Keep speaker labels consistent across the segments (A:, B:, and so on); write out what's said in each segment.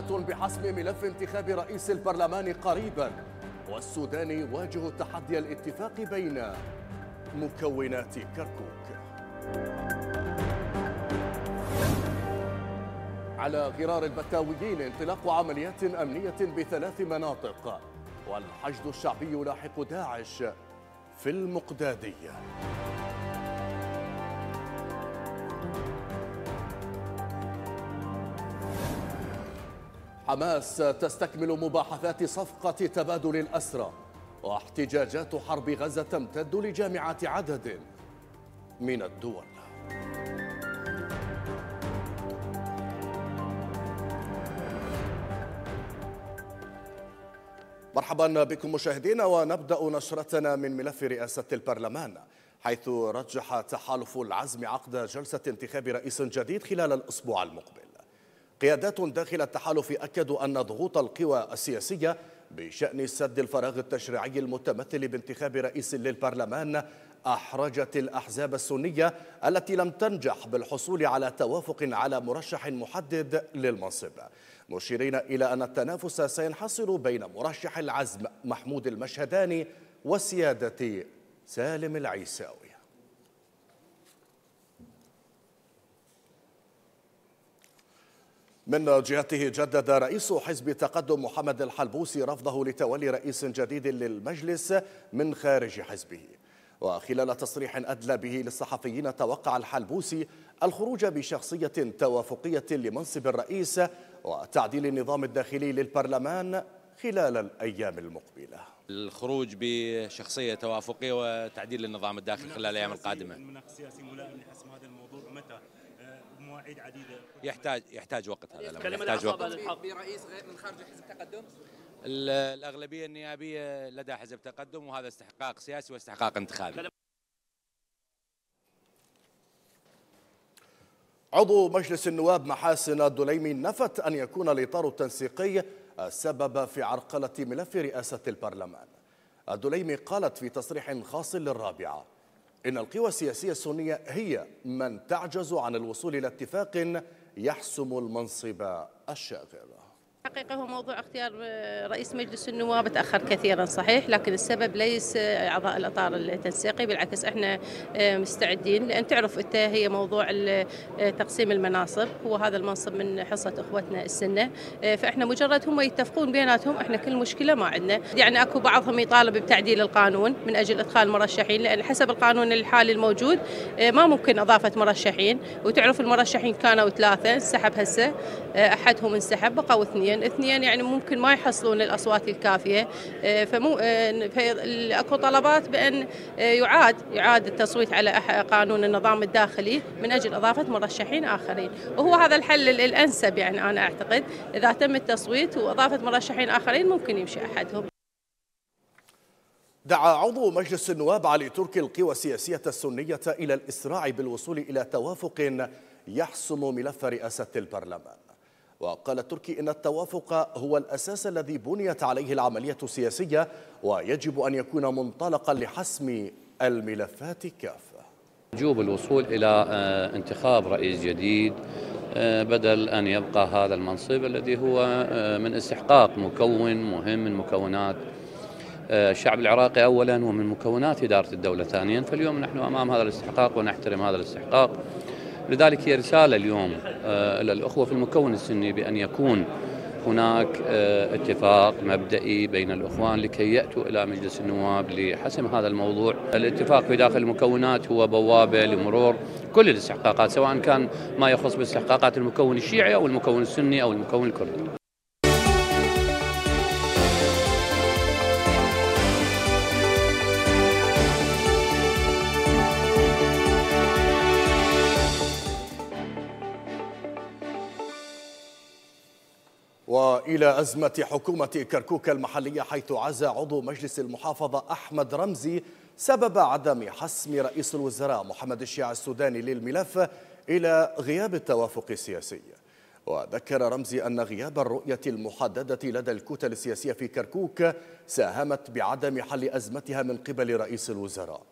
A: تصريحات بحسم ملف انتخاب رئيس البرلمان قريبا والسودان يواجه تحدي الاتفاق بين مكونات كركوك على غرار البتاويين انطلاق عمليات أمنية بثلاث مناطق والحشد الشعبي لاحق داعش في المقدادية حماس تستكمل مباحثات صفقة تبادل الأسرى واحتجاجات حرب غزة تمتد لجامعة عدد من الدول مرحبا بكم مشاهدينا ونبدأ نشرتنا من ملف رئاسة البرلمان حيث رجح تحالف العزم عقد جلسة انتخاب رئيس جديد خلال الأسبوع المقبل قيادات داخل التحالف أكدوا أن ضغوط القوى السياسية بشأن سد الفراغ التشريعي المتمثل بانتخاب رئيس للبرلمان أحرجت الأحزاب السنية التي لم تنجح بالحصول على توافق على مرشح محدد للمنصب مشيرين إلى أن التنافس سينحصر بين مرشح العزم محمود المشهداني وسيادة سالم العيساوي من جهته جدد رئيس حزب التقدم محمد الحلبوسي رفضه لتولي رئيس جديد للمجلس من خارج حزبه وخلال تصريح أدلى به للصحفيين توقع الحلبوسي الخروج بشخصية توافقية لمنصب الرئيس وتعديل النظام الداخلي للبرلمان خلال الأيام المقبلة
B: الخروج بشخصية توافقية وتعديل النظام الداخلي خلال الأيام
A: القادمة
C: هذا الموضوع متى مواعيد عديده يحتاج يحتاج وقت
D: هذا
B: الامر يحتاج
C: وقت
D: برئيس رئيس من خارج حزب التقدم
B: الاغلبيه النيابيه لدى حزب تقدم وهذا استحقاق سياسي واستحقاق انتخابي
A: عضو مجلس النواب محاسن الدليمي نفت أن يكون الإطار التنسيقي السبب في عرقلة ملف رئاسة البرلمان الدليمي قالت في تصريح خاص للرابعة إن القوى السياسية السنية هي من تعجز عن الوصول إلى اتفاق يحسم المنصب الشاغر
D: حقيقة هو موضوع اختيار آه، رئيس مجلس النواب تأخر كثيرا صحيح لكن السبب ليس أعضاء الأطار التنسيقي بالعكس احنا آه، مستعدين لأن تعرف أنت هي موضوع آه، تقسيم المناصب هو هذا المنصب من حصة إخوتنا السنة فإحنا مجرد هم يتفقون بيناتهم احنا كل مشكلة ما عندنا يعني أكو بعضهم يطالب بتعديل القانون من أجل إدخال مرشحين لأن حسب القانون الحالي الموجود ما ممكن إضافة مرشحين وتعرف المرشحين كانوا ثلاثة انسحب هسه أحدهم انسحب بقوا اثنين اثنين اثنين يعني ممكن ما يحصلون الاصوات الكافيه آه، فمو آه، اكو طلبات بان آه، يعاد يعاد التصويت على قانون النظام الداخلي من اجل اضافه مرشحين اخرين وهو هذا الحل الانسب يعني انا اعتقد اذا تم التصويت واضافه مرشحين اخرين ممكن يمشي احدهم
A: دعا عضو مجلس النواب علي تركي القوى السياسية السنية إلى الإسراع بالوصول إلى توافق يحسم ملف رئاسة البرلمان وقال التركي إن التوافق هو الأساس الذي بنيت عليه العملية السياسية ويجب أن يكون منطلقا لحسم الملفات كافة
B: وجوب الوصول إلى آه، انتخاب رئيس جديد آه، بدل أن يبقى هذا المنصب الذي هو آه، من استحقاق مكون مهم من مكونات الشعب العراقي أولا ومن مكونات إدارة الدولة ثانيا فاليوم نحن أمام هذا الاستحقاق ونحترم هذا الاستحقاق لذلك هي رسالة اليوم آه، إلى الأخوة في المكون السني بأن يكون هناك آه، اتفاق مبدئي بين الإخوان لكي يأتوا إلى مجلس النواب لحسم هذا الموضوع الاتفاق في داخل المكونات هو بوابة لمرور كل الاستحقاقات سواء كان ما يخص باستحقاقات المكون الشيعي أو المكون السني أو المكون الكردي
A: إلى أزمة حكومة كركوك المحلية حيث عزى عضو مجلس المحافظة أحمد رمزي سبب عدم حسم رئيس الوزراء محمد الشيع السوداني للملف إلى غياب التوافق السياسي وذكر رمزي أن غياب الرؤية المحددة لدى الكتل السياسية في كركوك ساهمت بعدم حل أزمتها من قبل رئيس الوزراء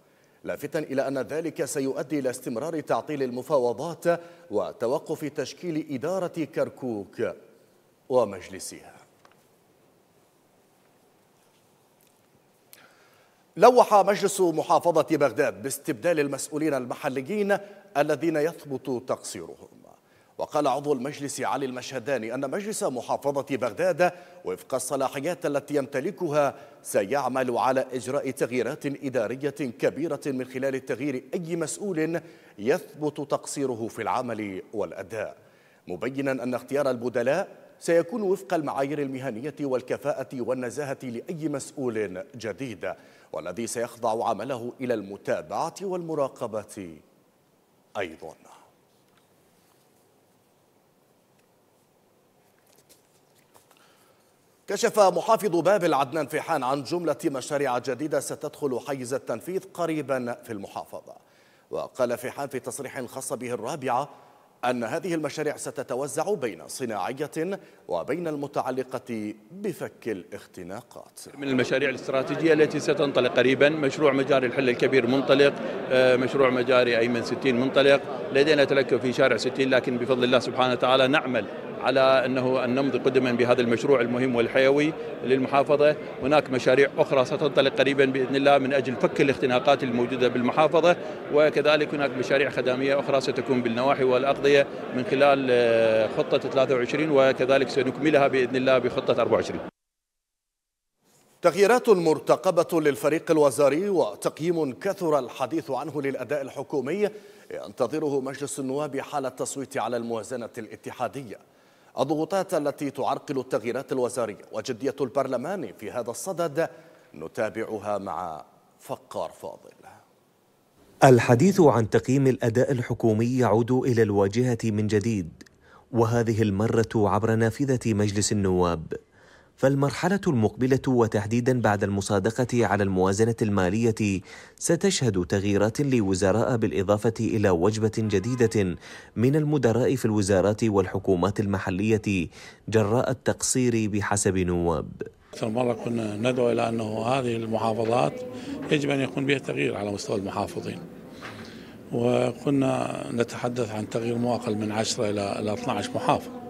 A: لافتا إلى أن ذلك سيؤدي إلى استمرار تعطيل المفاوضات وتوقف تشكيل إدارة كركوك ومجلسها لوح مجلس محافظة بغداد باستبدال المسؤولين المحليين الذين يثبت تقصيرهم وقال عضو المجلس علي المشهداني أن مجلس محافظة بغداد وفق الصلاحيات التي يمتلكها سيعمل على إجراء تغييرات إدارية كبيرة من خلال تغيير أي مسؤول يثبت تقصيره في العمل والأداء مبينا أن اختيار البدلاء سيكون وفق المعايير المهنية والكفاءة والنزاهة لأي مسؤول جديد والذي سيخضع عمله إلى المتابعة والمراقبة أيضاً كشف محافظ بابل عدنان فيحان عن جملة مشاريع جديدة ستدخل حيز التنفيذ قريبا في المحافظة وقال فيحان في تصريح خاص به الرابعة أن هذه المشاريع ستتوزع بين صناعية وبين المتعلقة بفك الاختناقات من المشاريع الاستراتيجية التي ستنطلق قريبا مشروع مجاري الحل الكبير منطلق آه، مشروع مجاري أيمن 60 منطلق لدينا تلكف في شارع 60 لكن بفضل الله سبحانه وتعالى نعمل على أنه أن نمضي قدما بهذا المشروع المهم والحيوي للمحافظة هناك مشاريع أخرى ستنطلق قريبا بإذن الله من أجل فك الاختناقات الموجودة بالمحافظة وكذلك هناك مشاريع خدميه أخرى ستكون بالنواحي والأقضية من خلال آه، خطة 23 وكذلك سنكملها بإذن الله بخطة 24 تغييرات مرتقبة للفريق الوزاري وتقييم كثر الحديث عنه للأداء الحكومي ينتظره مجلس النواب حال التصويت على الموازنة الاتحادية الضغوطات التي تعرقل التغييرات الوزارية وجدية البرلمان في هذا الصدد نتابعها مع فقار فاضل
C: الحديث عن تقييم الأداء الحكومي يعود إلى الواجهة من جديد وهذه المرة عبر نافذة مجلس النواب فالمرحلة المقبلة وتحديدا بعد المصادقة على الموازنة المالية ستشهد تغييرات لوزراء بالإضافة إلى وجبة جديدة من المدراء في الوزارات والحكومات المحلية جراء التقصير بحسب نواب
A: أكثر مرة كنا ندعو إلى أنه هذه المحافظات يجب أن يكون بها تغيير على مستوى المحافظين وكنا نتحدث عن تغيير مؤقل من 10 إلى 12 محافظ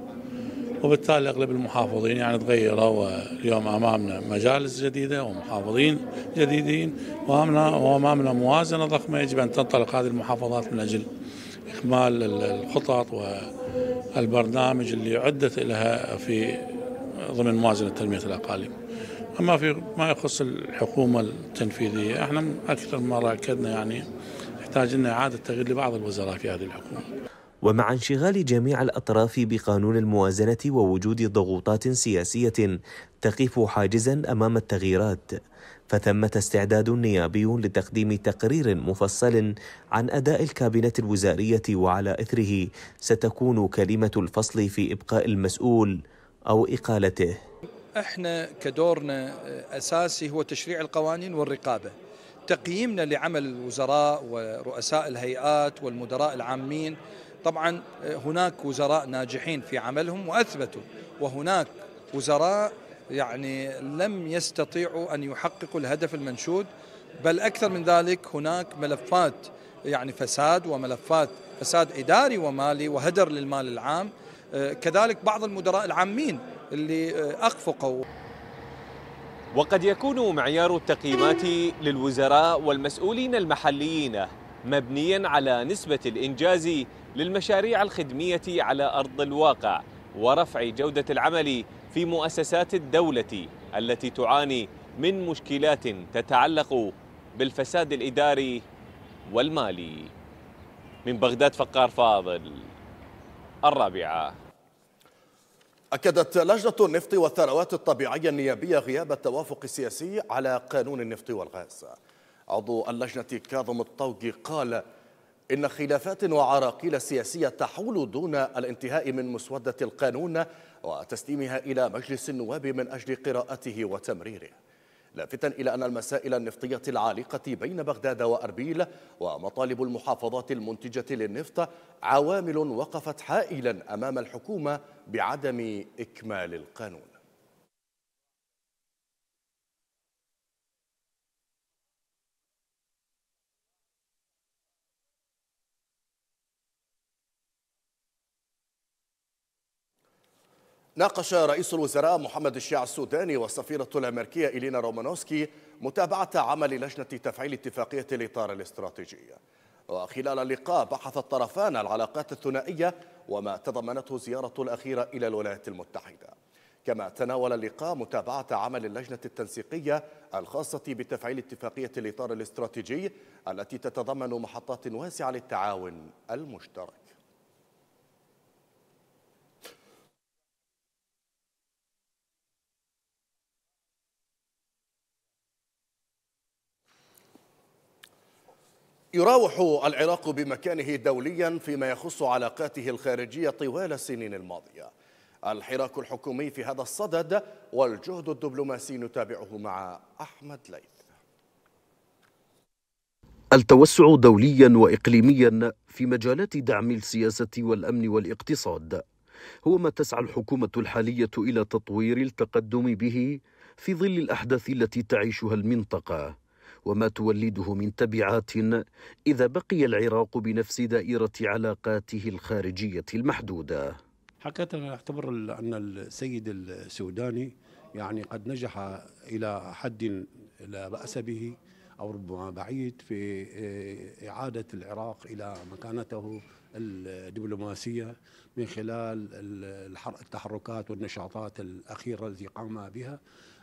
A: وبالتالي اغلب المحافظين يعني تغيروا واليوم امامنا مجالس جديده ومحافظين جديدين وامامنا موازنه ضخمه يجب ان تنطلق هذه المحافظات من اجل اكمال الخطط والبرنامج اللي عدت لها في ضمن موازنه تنميه الاقاليم. اما في ما يخص الحكومه التنفيذيه احنا اكثر مره اكدنا يعني يحتاج لنا اعاده تغيير لبعض الوزراء في هذه الحكومه.
C: ومع انشغال جميع الأطراف بقانون الموازنة ووجود ضغوطات سياسية تقف حاجزا أمام التغييرات فثمة استعداد نيابي لتقديم تقرير مفصل عن أداء الكابينة الوزارية وعلى إثره ستكون كلمة الفصل في إبقاء المسؤول أو إقالته
A: احنا كدورنا اساسي هو تشريع القوانين والرقابه. تقييمنا لعمل الوزراء ورؤساء الهيئات والمدراء العامين طبعا آه، هناك وزراء ناجحين في عملهم واثبتوا وهناك وزراء يعني لم يستطيعوا
D: ان يحققوا الهدف المنشود بل اكثر من ذلك هناك ملفات يعني فساد وملفات فساد اداري ومالي وهدر للمال العام آه، كذلك بعض المدراء العامين اللي اخفقوا آه، وقد
C: يكون معيار التقييمات للوزراء والمسؤولين المحليين مبنيا على نسبة الإنجاز للمشاريع الخدمية على أرض الواقع ورفع جودة العمل في مؤسسات الدولة التي تعاني من مشكلات تتعلق بالفساد الإداري والمالي من بغداد فقار فاضل الرابعة
A: أكدت لجنة النفط والثروات الطبيعية النيابية غياب التوافق السياسي على قانون النفط والغاز عضو اللجنة كاظم الطوقي قال إن خلافات وعراقيل سياسية تحول دون الانتهاء من مسودة القانون وتسليمها إلى مجلس النواب من أجل قراءته وتمريره لافتا إلى أن المسائل النفطية العالقة بين بغداد وأربيل ومطالب المحافظات المنتجة للنفط عوامل وقفت حائلا أمام الحكومة بعدم إكمال القانون ناقش رئيس الوزراء محمد الشيع السوداني والسفيرة الأمريكية إلينا رومانوسكي متابعة عمل لجنة تفعيل اتفاقية الإطار الاستراتيجي وخلال اللقاء بحث الطرفان العلاقات الثنائية وما تضمنته زيارة الأخيرة إلى الولايات المتحدة كما تناول اللقاء متابعة عمل اللجنة التنسيقية الخاصة بتفعيل اتفاقية الإطار الاستراتيجي التي تتضمن محطات واسعة للتعاون المشترك يراوح العراق بمكانه دوليا فيما يخص علاقاته الخارجية طوال السنين الماضية الحراك الحكومي في هذا الصدد والجهد الدبلوماسي نتابعه مع أحمد ليث
E: التوسع دوليا وإقليميا في مجالات دعم السياسة والأمن والاقتصاد هو ما تسعى الحكومة الحالية إلى تطوير التقدم به في ظل الأحداث التي تعيشها المنطقة وما تولده من تبعات إذا بقي العراق بنفس دائرة علاقاته الخارجية المحدودة حقيقة أنا
B: أعتبر أن السيد السوداني يعني قد نجح إلى حد لا بأس به أو ربما بعيد في إعادة العراق إلى مكانته الدبلوماسية من خلال التحركات والنشاطات الأخيرة التي قام بها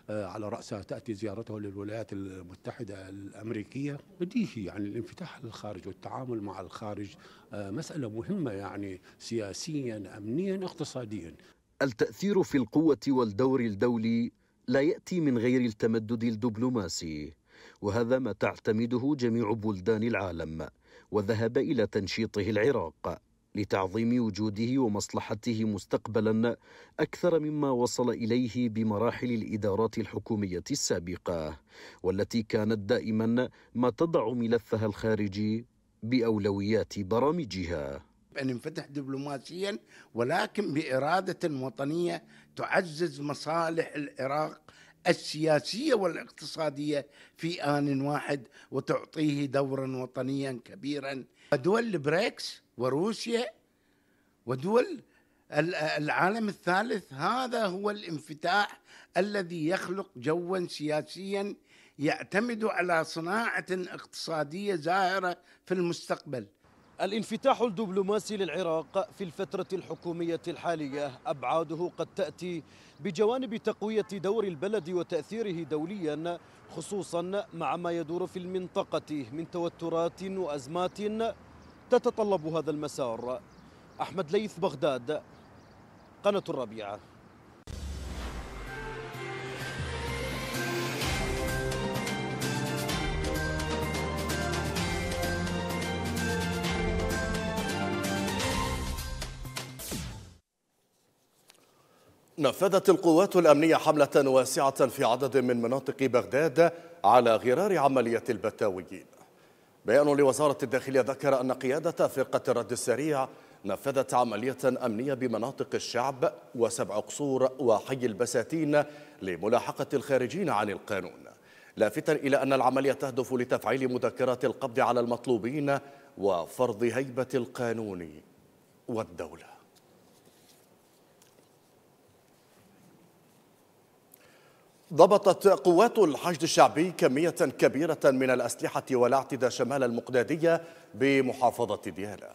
B: آه، على رأسها تأتي زيارته للولايات المتحدة الأمريكيه بديهي يعني الانفتاح للخارج والتعامل
A: مع الخارج آه، مسألة مهمة يعني سياسيا أمنيا اقتصاديا
E: التأثير في القوة والدور الدولي لا يأتي من غير التمدد الدبلوماسي وهذا ما تعتمده جميع بلدان العالم وذهب إلى تنشيطه العراق لتعظيم وجوده ومصلحته مستقبلا اكثر مما وصل اليه بمراحل الادارات الحكوميه السابقه والتي كانت دائما ما تضع ملفها الخارجي باولويات برامجها أن انفتح دبلوماسيا ولكن بإرادة وطنية تعزز مصالح العراق السياسية والاقتصادية في آن واحد وتعطيه دورا وطنيا كبيرا دول البريكس وروسيا ودول العالم الثالث هذا هو الانفتاح الذي يخلق جوا سياسيا يعتمد على صناعه اقتصاديه زاهره في المستقبل الانفتاح الدبلوماسي للعراق في الفترة الحكومية الحالية أبعاده قد تأتي بجوانب تقوية دور البلد وتأثيره دوليا خصوصا مع ما يدور في المنطقة من توترات وأزمات تتطلب هذا المسار أحمد ليث بغداد قناة الربيعة
A: نفذت القوات الأمنية حملة واسعة في عدد من مناطق بغداد على غرار عملية البتاويين بيان لوزارة الداخلية ذكر أن قيادة فرقة الرد السريع نفذت عملية أمنية بمناطق الشعب وسبع قصور وحي البساتين لملاحقة الخارجين عن القانون لافتا إلى أن العملية تهدف لتفعيل مذكرات القبض على المطلوبين وفرض هيبة القانون والدولة ضبطت قوات الحشد الشعبي كمية كبيرة من الأسلحة والأعتدة شمال المقدادية بمحافظة ديالى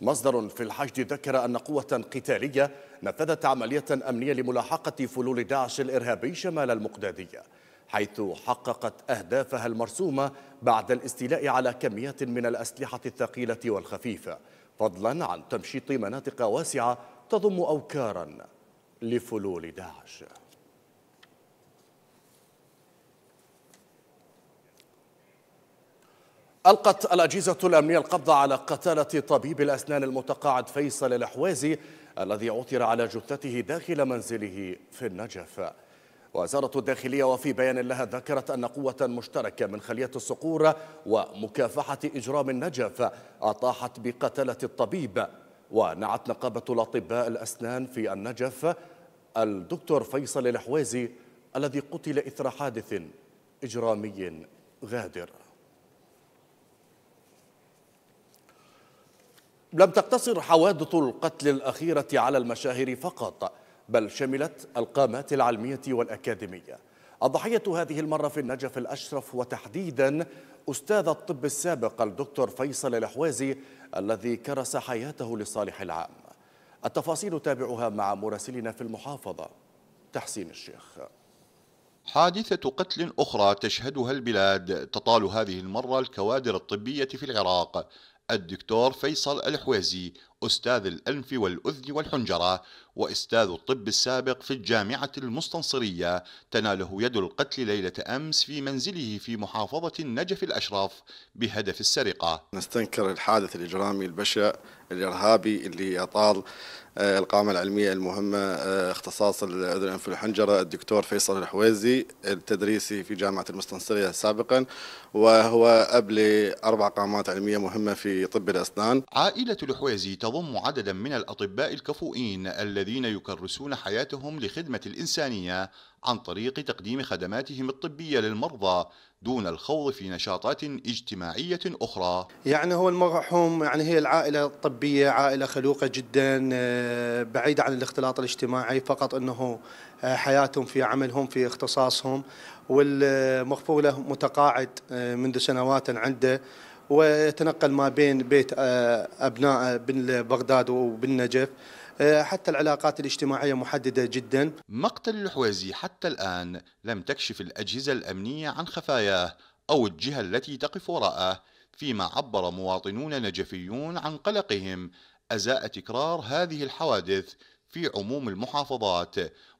A: مصدر في الحشد ذكر أن قوة قتالية نفذت عملية أمنية لملاحقة فلول داعش الإرهابي شمال المقدادية حيث حققت أهدافها المرسومة بعد الاستيلاء على كمية من الأسلحة الثقيلة والخفيفة فضلا عن تمشيط مناطق واسعة تضم أوكارا لفلول داعش ألقت الأجهزة الأمنية القبض على قتالة طبيب الأسنان المتقاعد فيصل الأحوازي الذي عثر على جثته داخل منزله في النجف وزارة الداخلية وفي بيان لها ذكرت أن قوة مشتركة من خلية الصقور ومكافحة إجرام النجف أطاحت بقتلة الطبيب ونعت نقابة الأطباء الأسنان في النجف الدكتور فيصل الحوازي الذي قتل إثر حادث إجرامي غادر لم تقتصر حوادث القتل الأخيرة على المشاهير فقط بل شملت القامات العلمية والأكاديمية الضحية هذه المرة في النجف الأشرف وتحديدا أستاذ الطب السابق الدكتور فيصل الحوازي الذي كرس حياته لصالح العام التفاصيل تابعها مع مراسلنا في المحافظة تحسين الشيخ
B: حادثة قتل أخرى تشهدها البلاد تطال هذه المرة الكوادر الطبية في العراق الدكتور فيصل الحوازي أستاذ الأنف والأذن والحنجرة وأستاذ الطب السابق في الجامعة المستنصرية تناله يد القتل ليلة أمس في منزله في محافظة النجف الأشرف بهدف السرقة نستنكر الحادث الإجرامي البشع الإرهابي اللي أطال آه، القامة العلمية المهمة
A: آه، اختصاص الأذن الأنف والحنجرة الدكتور فيصل الحويزي التدريسي في جامعة
B: المستنصرية سابقا وهو أب لأربع قامات علمية مهمة في طب الأسنان عائلة الحويزي تضم عددا من الأطباء الكفؤين الذين يكرسون حياتهم لخدمة الإنسانية عن طريق تقديم خدماتهم الطبية للمرضى دون الخوض في نشاطات اجتماعية أخرى
D: يعني هو المرحوم يعني هي العائلة الطبية عائلة خلوقة جدا آه، بعيدة عن الاختلاط الاجتماعي فقط أنه آه، حياتهم في عملهم في اختصاصهم والمغفور له متقاعد آه، منذ سنوات عنده ويتنقل ما بين بيت آه، أبنائه آه، بغداد وبالنجف آه، حتى العلاقات الاجتماعية
B: محددة جدا مقتل الحويزي حتى الآن لم تكشف الأجهزة الأمنية عن خفاياه أو الجهة التي تقف وراءه فيما عبر مواطنون نجفيون عن قلقهم أزاء تكرار هذه الحوادث في عموم المحافظات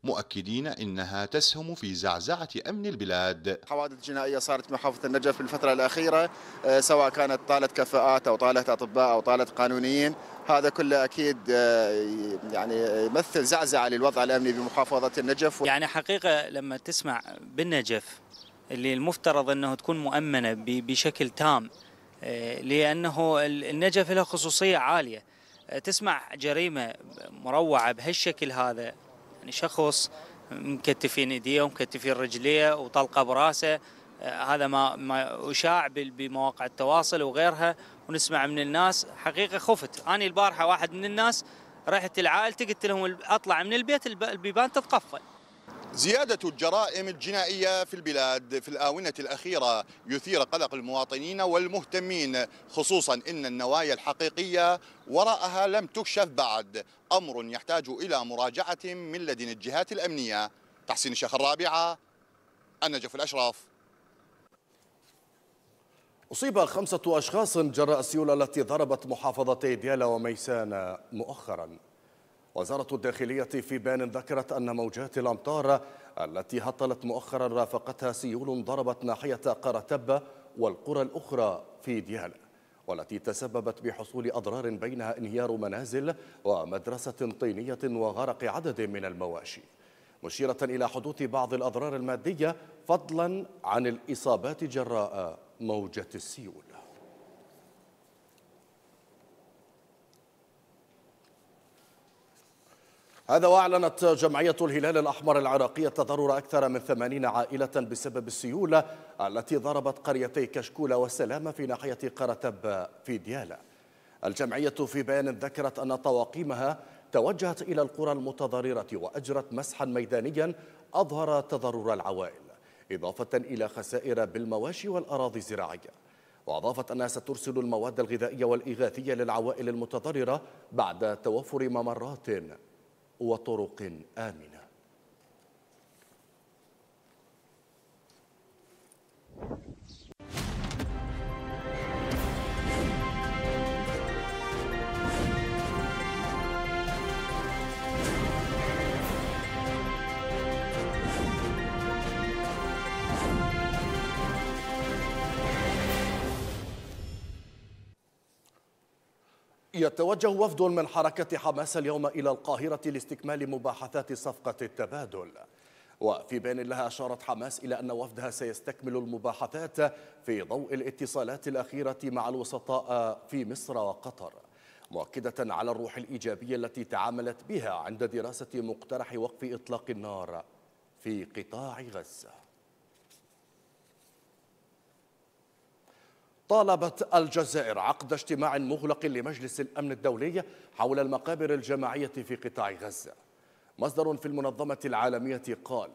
B: مؤكدين انها تسهم في زعزعه امن البلاد.
A: حوادث جنائيه صارت في محافظه النجف في الفتره الاخيره آه، سواء كانت طالت كفاءات او طالت اطباء او طالت قانونيين، هذا كله اكيد آه، يعني يمثل زعزعه
D: للوضع الامني بمحافظه النجف. يعني حقيقه لما
F: تسمع بالنجف اللي المفترض انه تكون مؤمنه بشكل تام آه، لانه النجف له خصوصيه عاليه. تسمع جريمه مروعه بهالشكل هذا يعني شخص مكتفين ايديه ومكتفين رجليه وطلقه براسه آه، هذا ما ما اشاع بمواقع التواصل وغيرها ونسمع من الناس حقيقه خفت انا البارحه واحد من الناس رحت لعائلتي قلت لهم اطلع من البيت البيبان تتقفل
B: زيادة الجرائم الجنائية في البلاد في الآونة الأخيرة يثير قلق المواطنين والمهتمين خصوصا إن النوايا الحقيقية وراءها لم تكشف بعد أمر يحتاج إلى مراجعة من لدن الجهات الأمنية تحسين الشيخ الرابعة النجف الأشراف
A: أصيب خمسة أشخاص جراء السيولة التي ضربت محافظتي ديالا وميسان مؤخراً وزارة الداخلية في بان ذكرت أن موجات الأمطار التي هطلت مؤخرا رافقتها سيول ضربت ناحية قرتبة والقرى الأخرى في ديالى والتي تسببت بحصول أضرار بينها انهيار منازل ومدرسة طينية وغرق عدد من المواشي مشيرة إلى حدوث بعض الأضرار المادية فضلا عن الإصابات جراء موجة السيول هذا وأعلنت جمعية الهلال الأحمر العراقية تضرر أكثر من 80 عائلة بسبب السيولة التي ضربت قريتي كشكولة وسلامة في ناحية قرتب في ديالى الجمعية في بيان ذكرت أن طواقيمها توجهت إلى القرى المتضررة وأجرت مسحا ميدانيا أظهر تضرر العوائل إضافة إلى خسائر بالمواشي والأراضي الزراعية وأضافت أنها سترسل المواد الغذائية والإغاثية للعوائل المتضررة بعد توفر ممرات وطرق آمنة يتوجه وفد من حركة حماس اليوم إلى القاهرة لاستكمال مباحثات صفقة التبادل وفي بين لها أشارت حماس إلى أن وفدها سيستكمل المباحثات في ضوء الاتصالات الأخيرة مع الوسطاء في مصر وقطر مؤكدة على الروح الإيجابية التي تعاملت بها عند دراسة مقترح وقف إطلاق النار في قطاع غزة طالبت الجزائر عقد اجتماع مغلق لمجلس الأمن الدولي حول المقابر الجماعية في قطاع غزة مصدر في المنظمة العالمية قال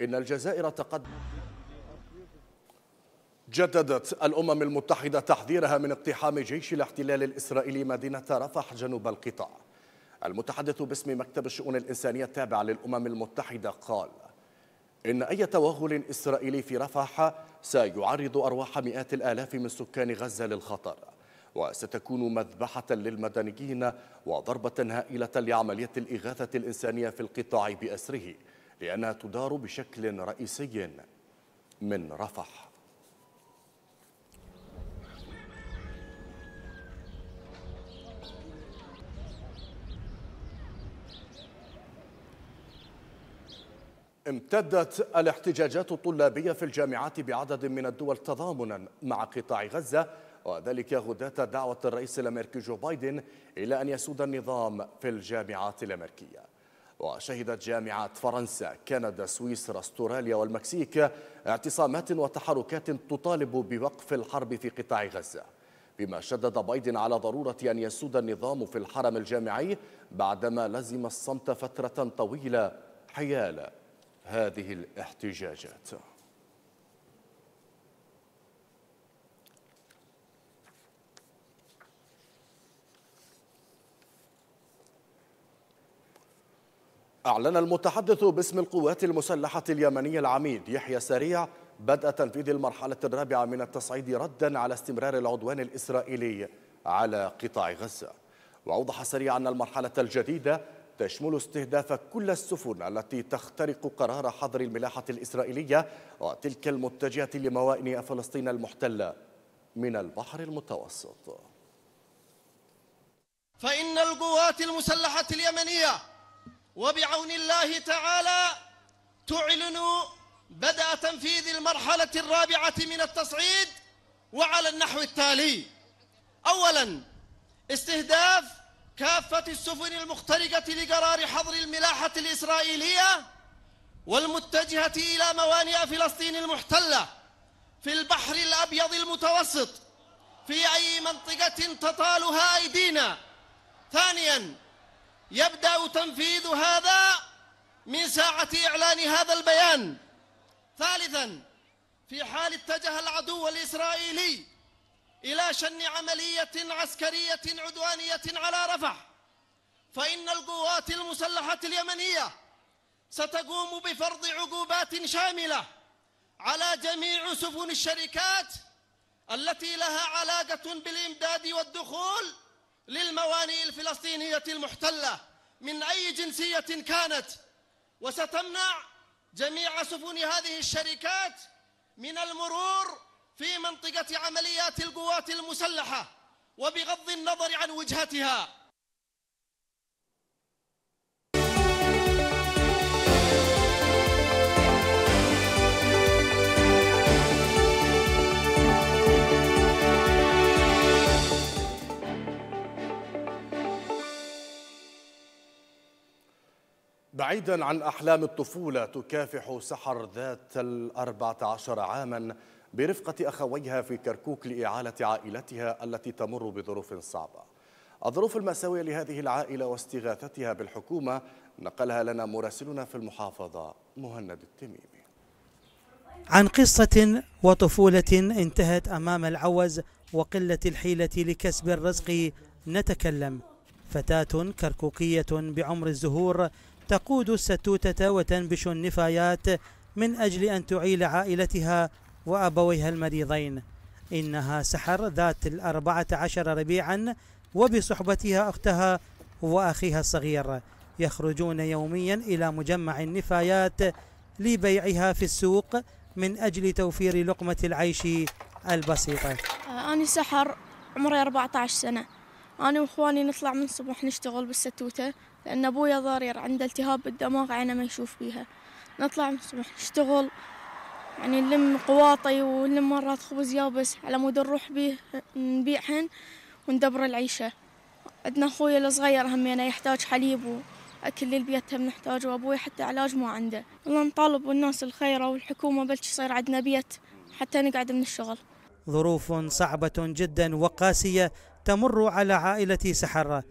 A: إن الجزائر تقدم جددت الأمم المتحدة تحذيرها من اقتحام جيش الاحتلال الإسرائيلي مدينة رفح جنوب القطاع المتحدث باسم مكتب الشؤون الإنسانية التابع للأمم المتحدة قال إن أي توغل إسرائيلي في رفح سيعرض أرواح مئات الآلاف من سكان غزة للخطر وستكون مذبحة للمدنيين وضربة هائلة لعملية الإغاثة الإنسانية في القطاع بأسره لأنها تدار بشكل رئيسي من رفح امتدت الاحتجاجات الطلابية في الجامعات بعدد من الدول تضامنا مع قطاع غزة وذلك غداة دعوة الرئيس الأمريكي جو بايدن إلى أن يسود النظام في الجامعات الأمريكية وشهدت جامعات فرنسا، كندا، سويسرا، استراليا والمكسيك اعتصامات وتحركات تطالب بوقف الحرب في قطاع غزة بما شدد بايدن على ضرورة أن يسود النظام في الحرم الجامعي بعدما لزم الصمت فترة طويلة حيال هذه الاحتجاجات أعلن المتحدث باسم القوات المسلحة اليمنية العميد يحيى سريع بدء تنفيذ المرحلة الرابعة من التصعيد ردا على استمرار العدوان الإسرائيلي على قطاع غزة وأوضح سريع أن المرحلة الجديدة تشمل استهداف كل السفن التي تخترق قرار حظر الملاحة الإسرائيلية وتلك المتجهة لموائن فلسطين المحتلة من البحر المتوسط
D: فإن القوات المسلحة اليمنية وبعون الله تعالى تعلن بدء تنفيذ المرحلة الرابعة من التصعيد وعلى النحو التالي أولاً استهداف كافة السفن المخترقة لقرار حظر الملاحة الإسرائيلية والمتجهة إلى موانئ فلسطين المحتلة في البحر الأبيض المتوسط في أي منطقة تطالها أيدينا ثانياً يبدأ تنفيذ هذا من ساعة إعلان هذا البيان ثالثاً في حال اتجه العدو الإسرائيلي إلى شن عملية عسكرية عدوانية على رفح فإن القوات المسلحة اليمنية ستقوم بفرض عقوبات شاملة على جميع سفن الشركات التي لها علاقة بالإمداد والدخول للموانئ الفلسطينية المحتلة من أي جنسية كانت وستمنع جميع سفن هذه الشركات من المرور في منطقة عمليات القوات المسلحة وبغض النظر عن وجهتها
A: بعيدا عن أحلام الطفولة تكافح سحر ذات الأربعة عشر عاماً برفقة أخويها في كركوك لإعالة عائلتها التي تمر بظروف صعبة الظروف المأساوية لهذه العائلة واستغاثتها بالحكومة نقلها لنا مراسلنا في المحافظة مهند التميمي
F: عن قصة وطفولة انتهت أمام العوز وقلة الحيلة لكسب الرزق نتكلم فتاة كركوكية بعمر الزهور تقود الستوتة وتنبش النفايات من أجل أن تعيل عائلتها وأبويها المريضين إنها سحر ذات الأربعة عشر ربيعا وبصحبتها أختها وأخيها الصغير يخرجون يوميا إلى مجمع النفايات لبيعها في السوق من أجل توفير لقمة العيش البسيطة
D: آه، أنا سحر عمري 14 سنة أنا وإخواني نطلع من الصبح نشتغل بالستوتة لأن أبويا ضرير عنده التهاب بالدماغ عينه ما يشوف بيها نطلع من الصبح نشتغل يعني نلم قواطي ونلم مرات خبز يابس على مود نروح بيه نبيعهن وندبر العيشة عندنا أخوي الصغير همينه يحتاج حليب وأكل للبيت هم نحتاجه وأبوي حتى علاج ما عنده والله نطالب الناس الخيرة والحكومة بلش يصير عندنا بيت حتى نقعد من الشغل
F: ظروف صعبة جدا وقاسية تمر على عائلة سحرة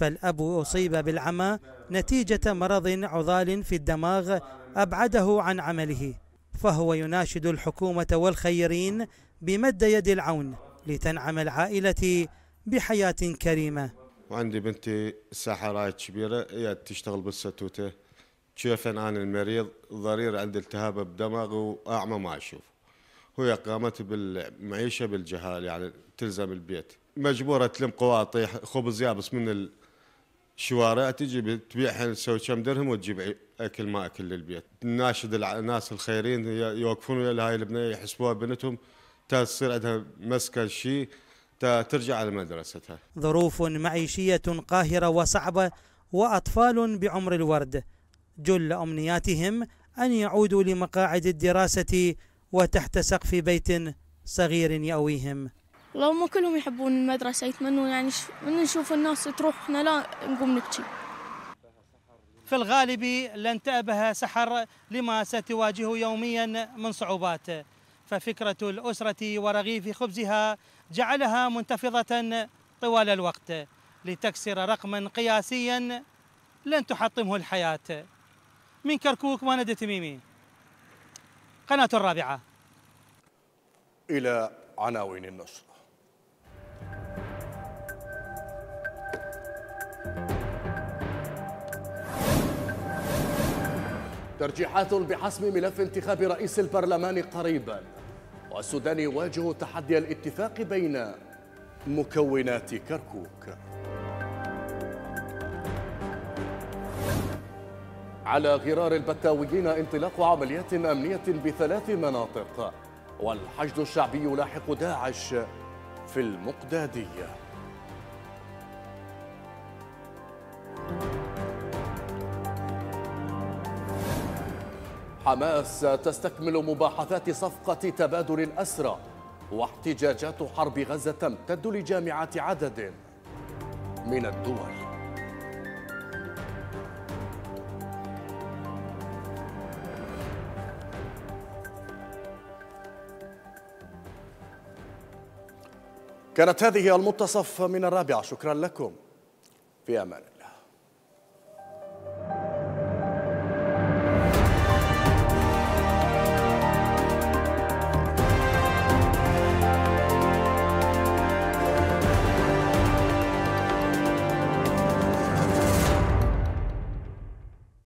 F: فالأب أصيب بالعمى نتيجة مرض عضال في الدماغ أبعده عن عمله فهو يناشد الحكومة والخيرين بمد يد العون لتنعم العائلة بحياة كريمة
B: وعندي بنتي الساحة راية كبيرة هي تشتغل بالستوتة شوف أنا المريض ضرير عند التهاب بدماغه وأعمى ما أشوف هو قامت بالمعيشة بالجهال يعني تلزم البيت مجبورة تلم قواطيح خبز يابس من شوارع تجي تبيعها تسوي كم درهم وتجيب اكل ما اكل للبيت ناشد الناس الخيرين يوقفون ويا هاي البنيه يحسبوها بنتهم تصير عندها مسكن شيء ترجع ترجع لمدرستها
F: ظروف معيشيه قاهره وصعبه واطفال بعمر الورد جل امنياتهم ان يعودوا لمقاعد الدراسه وتحت سقف بيت صغير ياويهم
D: والله هم كلهم يحبون المدرسة يتمنون يعني من نشوف الناس تروح احنا لا نقوم نبكي في الغالب
F: لن تأبه سحر لما ستواجهه يوميا من صعوبات ففكرة الأسرة ورغيف خبزها جعلها منتفضة طوال الوقت لتكسر رقما قياسيا لن تحطمه الحياة من كركوك ماندة تميمي قناة الرابعة
A: إلى عناوين النشر ترجيحات بحسم ملف انتخاب رئيس البرلمان قريبا والسودان يواجه تحدي الاتفاق بين مكونات كركوك على غرار البتاويين انطلاق عمليات أمنية بثلاث مناطق والحشد الشعبي يلاحق داعش في المقداديه حماس تستكمل مباحثات صفقة تبادل الأسرى واحتجاجات حرب غزة تمتد لجامعة عدد من الدول كانت هذه المنتصف من الرابعة شكرا لكم في أمان